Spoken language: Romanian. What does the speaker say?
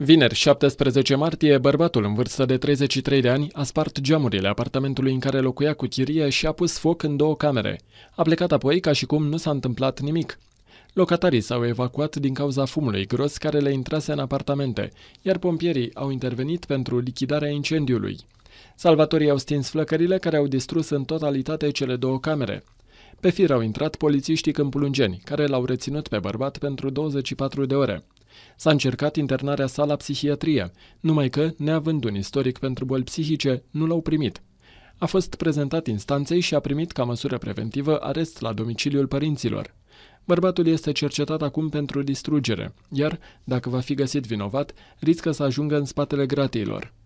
Vineri, 17 martie, bărbatul în vârstă de 33 de ani a spart geamurile apartamentului în care locuia cu chirie și a pus foc în două camere. A plecat apoi ca și cum nu s-a întâmplat nimic. Locatarii s-au evacuat din cauza fumului gros care le intrase în apartamente, iar pompierii au intervenit pentru lichidarea incendiului. Salvatorii au stins flăcările care au distrus în totalitate cele două camere. Pe fir au intrat polițiștii câmpulungeni, care l-au reținut pe bărbat pentru 24 de ore. S-a încercat internarea sa la psihiatrie, numai că, neavând un istoric pentru boli psihice, nu l-au primit. A fost prezentat instanței și a primit ca măsură preventivă arest la domiciliul părinților. Bărbatul este cercetat acum pentru distrugere, iar, dacă va fi găsit vinovat, riscă să ajungă în spatele gratiilor.